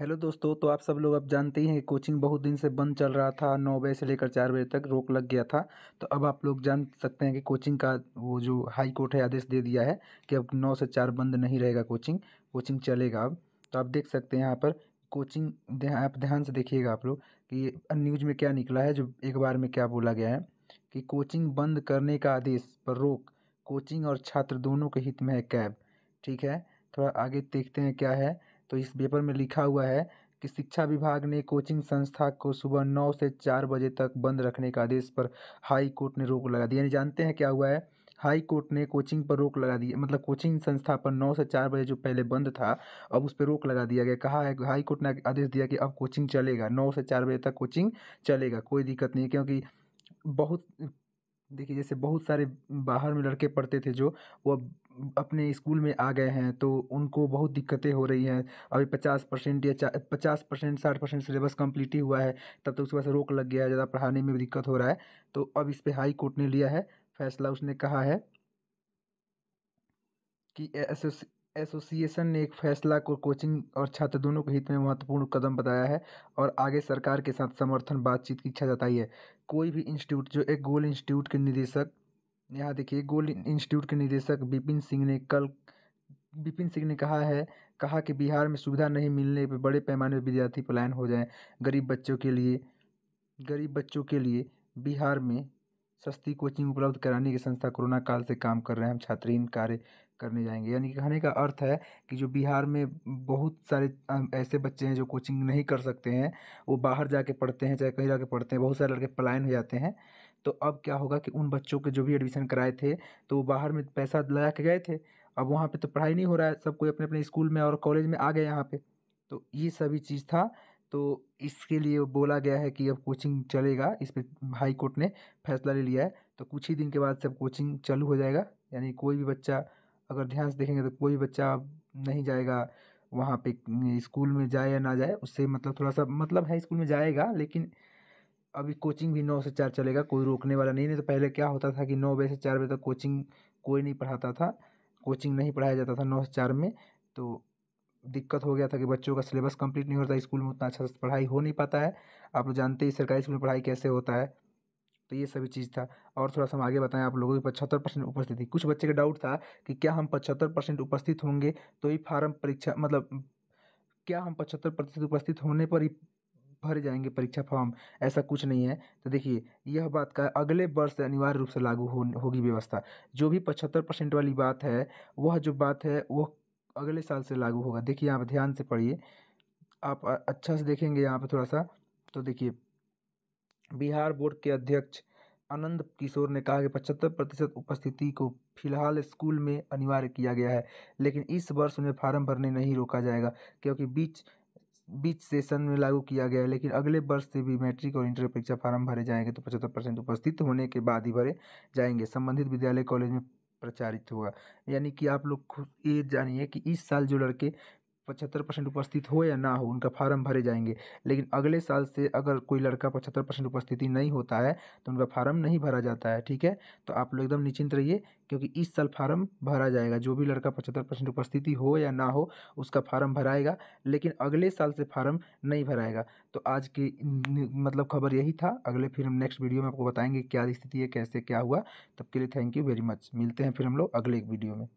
hello दोस्तों तो आप सब लोग अब जानते ही हैं कि कोचिंग बहुत दिन से बंद चल रहा था नौ बजे से लेकर चार बजे तक रोक लग गया था तो अब आप लोग जान सकते हैं कि कोचिंग का वो जो हाई कोर्ट है आदेश दे दिया है कि अब नौ से चार बंद नहीं रहेगा कोचिंग कोचिंग चलेगा अब तो आप देख सकते हैं यहाँ पर कोचिंग आप ध्यान से देखिएगा आप लोग कि न्यूज़ में क्या निकला है जो एक बार में क्या बोला गया है कि कोचिंग बंद करने का आदेश पर रोक कोचिंग और छात्र दोनों के हित में है कैब ठीक है थोड़ा आगे देखते हैं क्या है तो इस पेपर में लिखा हुआ है कि शिक्षा विभाग ने कोचिंग संस्था को सुबह नौ से चार बजे तक बंद रखने का आदेश पर हाई कोर्ट ने रोक लगा दी यानी जानते हैं क्या हुआ है हाई कोर्ट ने कोचिंग पर रोक लगा दी मतलब कोचिंग संस्था पर नौ से चार बजे जो पहले बंद था अब उस पर रोक लगा दिया गया कहा है हाई कोर्ट ने आदेश दिया कि अब कोचिंग चलेगा नौ से चार बजे तक कोचिंग चलेगा कोई दिक्कत नहीं क्योंकि बहुत देखिए जैसे बहुत सारे बाहर में लड़के पढ़ते थे जो वो अपने स्कूल में आ गए हैं तो उनको बहुत दिक्कतें हो रही हैं अभी पचास परसेंट या पचास परसेंट साठ परसेंट सिलेबस कम्प्लीट ही हुआ है तब तक तो उसके पास रोक लग गया है ज़्यादा पढ़ाने में भी दिक्कत हो रहा है तो अब इस पर हाई कोर्ट ने लिया है फैसला उसने कहा है कि एसोसिएशन ने एक फैसला को कोचिंग और छात्र दोनों के हित में महत्वपूर्ण कदम बताया है और आगे सरकार के साथ समर्थन बातचीत की इच्छा जताई है कोई भी इंस्टीट्यूट जो एक गोल इंस्टीट्यूट के निदेशक यहाँ देखिए गोल इंस्टीट्यूट के निदेशक बिपिन सिंह ने कल बिपिन सिंह ने कहा है कहा कि बिहार में सुविधा नहीं मिलने पर बड़े पैमाने पर विद्यार्थी पलायन हो जाए गरीब बच्चों के लिए गरीब बच्चों के लिए बिहार में सस्ती कोचिंग उपलब्ध कराने की संस्था कोरोना काल से काम कर रहे हैं हम छात्रहीन कार्य करने जाएंगे यानी कि कहने का अर्थ है कि जो बिहार में बहुत सारे ऐसे बच्चे हैं जो कोचिंग नहीं कर सकते हैं वो बाहर जाके पढ़ते हैं चाहे कहीं जा पढ़ते हैं बहुत सारे लड़के पलायन हो जाते हैं तो अब क्या होगा कि उन बच्चों के जो भी एडमिशन कराए थे तो वो बाहर में पैसा लगा के गए थे अब वहाँ पर तो पढ़ाई नहीं हो रहा है सब कोई अपने अपने स्कूल में और कॉलेज में आ गए यहाँ पर तो ये सभी चीज़ था तो इसके लिए बोला गया है कि अब कोचिंग चलेगा इस पर हाई कोर्ट ने फैसला ले लिया है तो कुछ ही दिन के बाद सब कोचिंग चालू हो जाएगा यानी कोई भी बच्चा अगर ध्यान से देखेंगे तो कोई बच्चा नहीं जाएगा वहाँ पे स्कूल में जाए या ना जाए उससे मतलब थोड़ा सा मतलब है स्कूल में जाएगा लेकिन अभी कोचिंग भी नौ से चार चलेगा कोई रोकने वाला नहीं नहीं तो पहले क्या होता था कि नौ बजे से चार बजे तक कोचिंग कोई नहीं पढ़ाता था कोचिंग नहीं पढ़ाया जाता था नौ से चार में तो दिक्कत हो गया था कि बच्चों का सिलेबस कंप्लीट नहीं होता स्कूल में उतना अच्छा से पढ़ाई हो नहीं पाता है आप लोग जानते ही सरकारी स्कूल में पढ़ाई कैसे होता है तो ये सभी चीज़ था और थोड़ा सा हम आगे बताएं आप लोगों की पचहत्तर परसेंट उपस्थिति कुछ बच्चे का डाउट था कि क्या हम पचहत्तर परसेंट उपस्थित होंगे तो ये फार्म परीक्षा मतलब क्या हम पचहत्तर प्रतिशत उपस्थित होने पर ही भर जाएंगे परीक्षा फॉर्म ऐसा कुछ नहीं है तो देखिए यह बात का अगले वर्ष से अनिवार्य रूप से लागू हो होगी व्यवस्था जो भी पचहत्तर परसेंट वाली बात है वह जो बात है वह अगले साल से लागू होगा देखिए यहाँ पर ध्यान से पढ़िए आप अच्छा से देखेंगे यहाँ पर थोड़ा सा तो देखिए बिहार बोर्ड के अध्यक्ष आनंद किशोर ने कहा कि पचहत्तर प्रतिशत उपस्थिति को फिलहाल स्कूल में अनिवार्य किया गया है लेकिन इस वर्ष उन्हें फार्म भरने नहीं रोका जाएगा क्योंकि बीच बीच सेशन में लागू किया गया है लेकिन अगले वर्ष से भी मैट्रिक और इंटर परीक्षा फार्म भरे जाएंगे तो पचहत्तर परसेंट उपस्थित होने के बाद ही भरे जाएंगे संबंधित विद्यालय कॉलेज में प्रचारित होगा यानी कि आप लोग खुद ये जानिए कि इस साल जो लड़के पचहत्तर परसेंट उपस्थित हो या ना हो उनका फार्म भरे जाएंगे लेकिन अगले साल से अगर कोई लड़का पचहत्तर परसेंट उपस्थिति नहीं होता है तो उनका फार्म नहीं भरा जाता है ठीक है तो आप लोग एकदम निश्चिंत रहिए क्योंकि इस साल फार्म भरा जाएगा जो भी लड़का पचहत्तर परसेंट उपस्थिति हो या ना हो उसका फार्म भराएगा लेकिन अगले साल से फार्म नहीं भराएगा तो आज की मतलब खबर यही था अगले फिर हम नेक्स्ट वीडियो में आपको बताएंगे क्या स्थिति है कैसे क्या हुआ तब के लिए थैंक यू वेरी मच मिलते हैं फिर हम लोग अगले एक वीडियो में